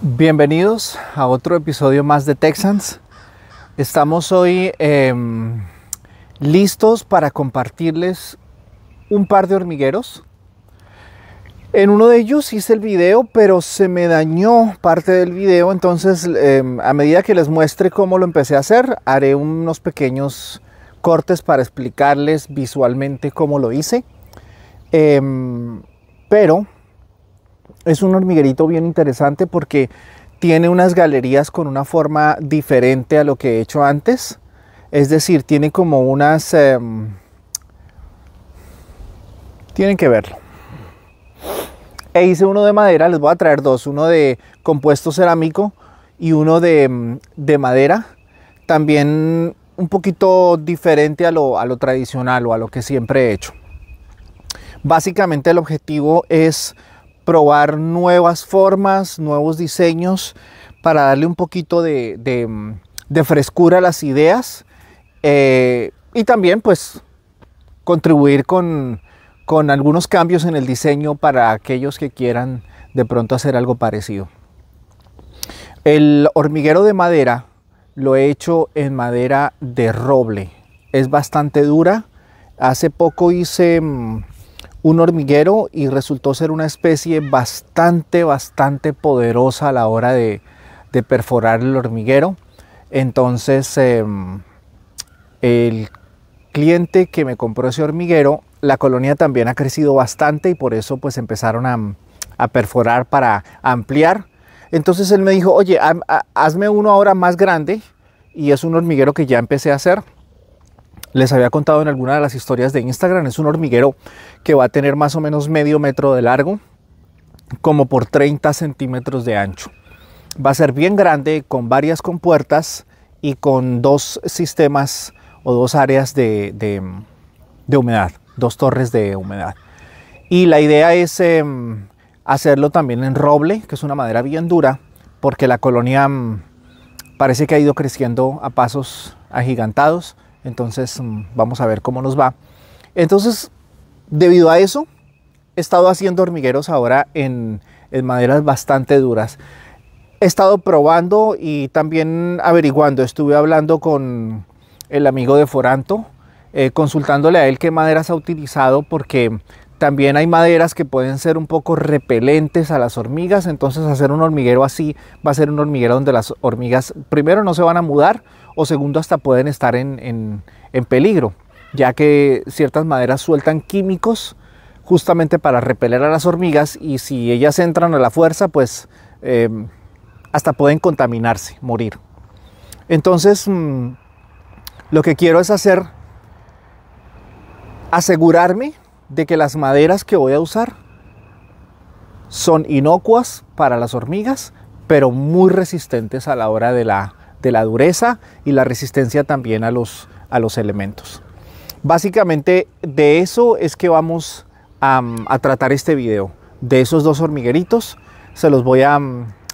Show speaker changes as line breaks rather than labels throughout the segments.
Bienvenidos a otro episodio más de Texans. Estamos hoy em, listos para compartirles un par de hormigueros. En uno de ellos hice el video, pero se me dañó parte del video, entonces em, a medida que les muestre cómo lo empecé a hacer, haré unos pequeños cortes para explicarles visualmente cómo lo hice. Em, pero es un hormiguerito bien interesante porque tiene unas galerías con una forma diferente a lo que he hecho antes. Es decir, tiene como unas... Em, tienen que verlo. E hice uno de madera, les voy a traer dos, uno de compuesto cerámico y uno de, em, de madera. También un poquito diferente a lo, tradicional o a lo que siempre he hecho. Básicamente el objetivo es probar nuevas formas, nuevos diseños para darle un poquito de, frescura a las ideas eh, y también pues contribuir con algunos cambios en el diseño para aquellos que quieran de pronto hacer algo parecido. El hormiguero de madera lo he hecho en madera de roble. Es bastante dura. Hace poco hice mm, un hormiguero y resultó ser una especie bastante, bastante poderosa a la hora de, perforar el hormiguero. Entonces, em, el cliente que me compró ese hormiguero, la colonia también ha crecido bastante y por eso pues empezaron a perforar para ampliar entonces él me dijo, oye, hazme uno ahora más grande y es un hormiguero que ya empecé a hacer. Les había contado en alguna de las historias de Instagram, es un hormiguero que va a tener más o menos medio metro de largo, como por 30 centímetros de ancho. Va a ser bien grande, con varias compuertas y con dos sistemas o dos áreas de, humedad, dos torres de humedad. Y la idea es... Em, hacerlo también en roble, que es una madera bien dura, porque la colonia mm, parece que ha ido creciendo a pasos agigantados, entonces mm, vamos a ver cómo nos va. Entonces, debido a eso, he estado haciendo hormigueros ahora en, maderas bastante duras. He estado probando y también averiguando, estuve hablando con el amigo de Foranto, eh, consultándole a él qué maderas ha utilizado, porque también hay maderas que pueden ser un poco repelentes a las hormigas, entonces hacer un hormiguero así va a ser un hormiguero donde las hormigas primero no se van a mudar o segundo hasta pueden estar en, en, peligro, ya que ciertas maderas sueltan químicos justamente para repeler a las hormigas y si ellas entran a la fuerza pues em, hasta pueden contaminarse, morir. Entonces mm, lo que quiero es hacer, asegurarme de que las maderas que voy a usar son inocuas para las hormigas, pero muy resistentes a la hora de la, de la dureza y la resistencia también a los, a los elementos. Básicamente de eso es que vamos a, tratar este video, de esos dos hormigueritos, se los voy a,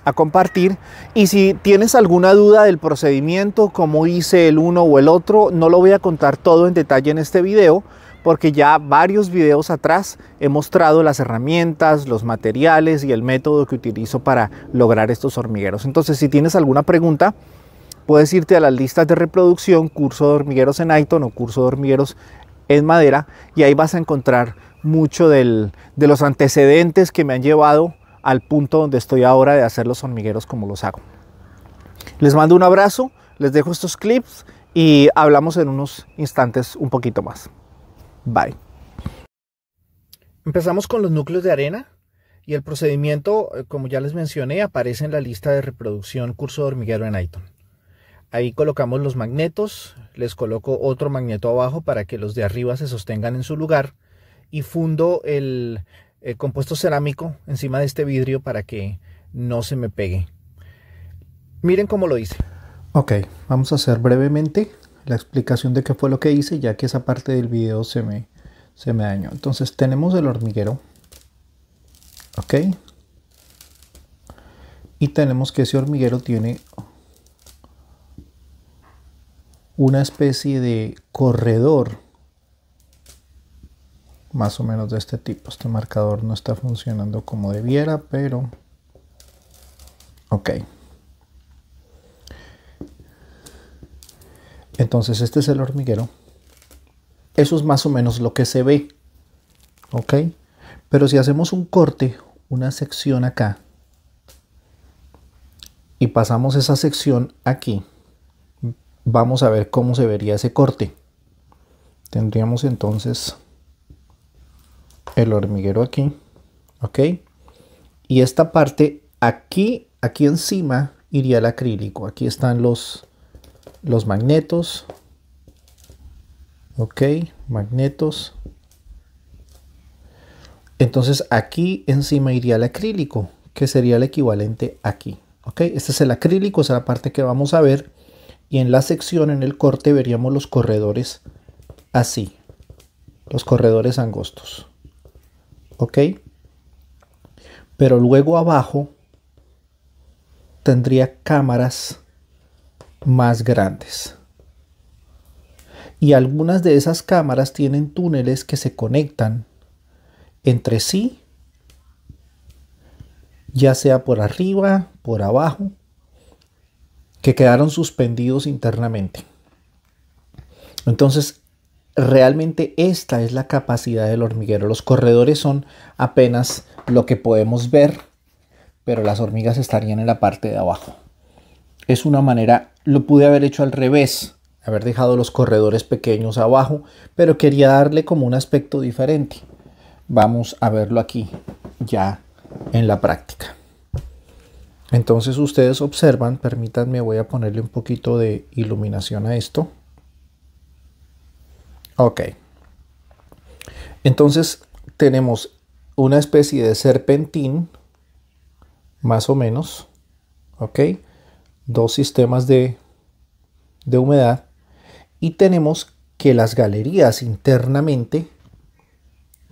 a compartir. Y si tienes alguna duda del procedimiento, cómo hice el uno o el otro, no lo voy a contar todo en detalle en este video, porque ya varios videos atrás he mostrado las herramientas, los materiales y el método que utilizo para lograr estos hormigueros. Entonces, si tienes alguna pregunta, puedes irte a las listas de reproducción, curso de hormigueros en iTunes o curso de hormigueros en madera y ahí vas a encontrar mucho de los antecedentes que me han llevado al punto donde estoy ahora de hacer los hormigueros como los hago. Les mando un abrazo, les dejo estos clips y hablamos en unos instantes un poquito más. Bye. Empezamos con los núcleos de arena y el procedimiento, eh, como ya les mencioné, aparece en la lista de reproducción curso de hormiguero en Python. Ahí colocamos los magnetos, les coloco otro magneto abajo para que los de arriba se sostengan en su lugar y fundo el eh, compuesto cerámico encima de este vidrio para que no se me pegue. Miren cómo lo hice. Ok, vamos a hacer brevemente la explicación de qué fue lo que hice, ya que esa parte del video se me, se me dañó. Entonces tenemos el hormiguero, ¿ok? Y tenemos que ese hormiguero tiene una especie de corredor más o menos de este tipo. Este marcador no está funcionando como debiera, pero... Ok. Entonces este es el hormiguero. Eso es más o menos lo que se ve. ¿Ok? Pero si hacemos un corte, una sección acá, y pasamos esa sección aquí, vamos a ver cómo se vería ese corte. Tendríamos entonces el hormiguero aquí, ¿ok? Y esta parte aquí, aquí encima iría el acrílico. Aquí están los, los magnetos. Ok, magnetos. Entonces aquí encima iría el acrílico, que sería el equivalente aquí. Ok, este es el acrílico, es la parte que vamos a ver. Y en la sección, en el corte, veríamos los corredores así. Los corredores angostos. Ok. Pero luego abajo tendría cámaras más grandes. Y algunas de esas cámaras tienen túneles que se conectan entre sí, ya sea por arriba, por abajo, que quedaron suspendidos internamente. Entonces, realmente esta es la capacidad del hormiguero. Los corredores son apenas lo que podemos ver, pero las hormigas estarían en la parte de abajo es una manera, lo pude haber hecho al revés, haber dejado los corredores pequeños abajo, pero quería darle como un aspecto diferente. Vamos a verlo aquí, ya en la práctica. Entonces ustedes observan, permítanme, voy a ponerle un poquito de iluminación a esto. Ok. Entonces tenemos una especie de serpentín, más o menos, ok, dos sistemas de, de humedad y tenemos que las galerías internamente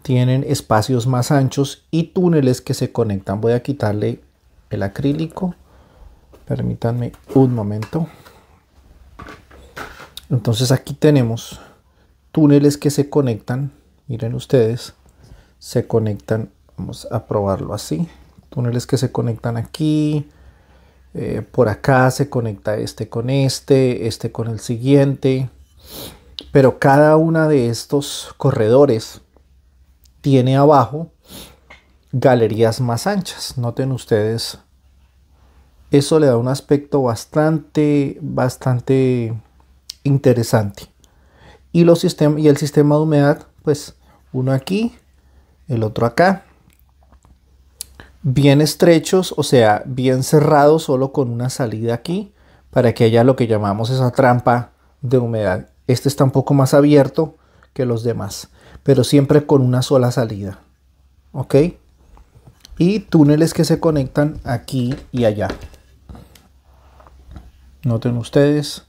tienen espacios más anchos y túneles que se conectan. Voy a quitarle el acrílico. Permítanme un momento. Entonces aquí tenemos túneles que se conectan. Miren ustedes. Se conectan. Vamos a probarlo así. Túneles que se conectan aquí. Eh, por acá se conecta este con este, este con el siguiente. Pero cada uno de estos corredores tiene abajo galerías más anchas. Noten ustedes, eso le da un aspecto bastante, bastante interesante. Y, los y el sistema de humedad, pues uno aquí, el otro acá bien estrechos, o sea, bien cerrados, solo con una salida aquí, para que haya lo que llamamos esa trampa de humedad. Este está un poco más abierto que los demás, pero siempre con una sola salida. ¿Ok? Y túneles que se conectan aquí y allá. Noten ustedes,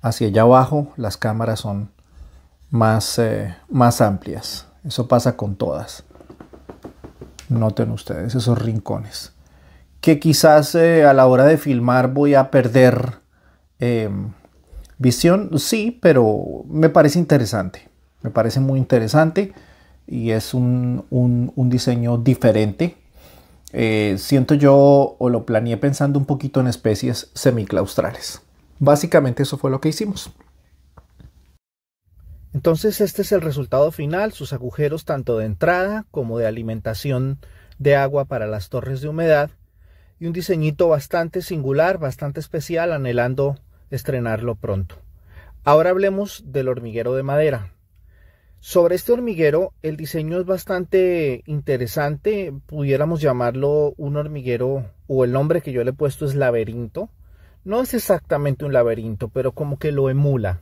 hacia allá abajo las cámaras son más, eh, más amplias. Eso pasa con todas. Noten ustedes esos rincones. Que quizás eh, a la hora de filmar voy a perder em, visión, sí, pero me parece interesante. Me parece muy interesante y es un, diseño diferente. Eh, siento yo, o lo planeé pensando un poquito en especies semiclaustrales. Básicamente eso fue lo que hicimos. Entonces este es el resultado final, sus agujeros tanto de entrada como de alimentación de agua para las torres de humedad y un diseñito bastante singular, bastante especial, anhelando estrenarlo pronto. Ahora hablemos del hormiguero de madera. Sobre este hormiguero, el diseño es bastante interesante, pudiéramos llamarlo un hormiguero o el nombre que yo le he puesto es laberinto. No es exactamente un laberinto, pero como que lo emula.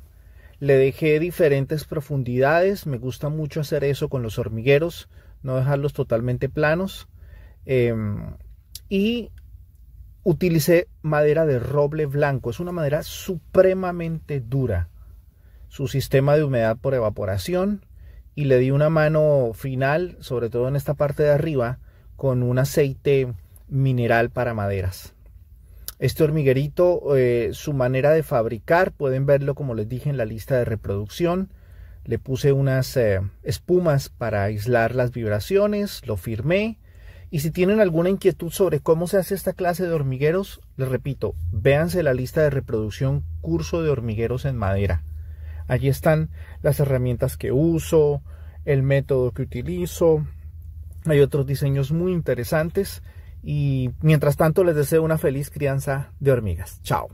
Le dejé diferentes profundidades, me gusta mucho hacer eso con los hormigueros, no dejarlos totalmente planos. Em, y utilicé madera de roble blanco, es una madera supremamente dura. Su sistema de humedad por evaporación y le di una mano final, sobre todo en esta parte de arriba, con un aceite mineral para maderas. Este hormiguerito, eh, su manera de fabricar, pueden verlo como les dije en la lista de reproducción. Le puse unas eh, espumas para aislar las vibraciones, lo firmé. Y si tienen alguna inquietud sobre cómo se hace esta clase de hormigueros, les repito, véanse la lista de reproducción curso de hormigueros en madera. Allí están las herramientas que uso, el método que utilizo. Hay otros diseños muy interesantes. Y mientras tanto les deseo una feliz crianza de hormigas. Chao.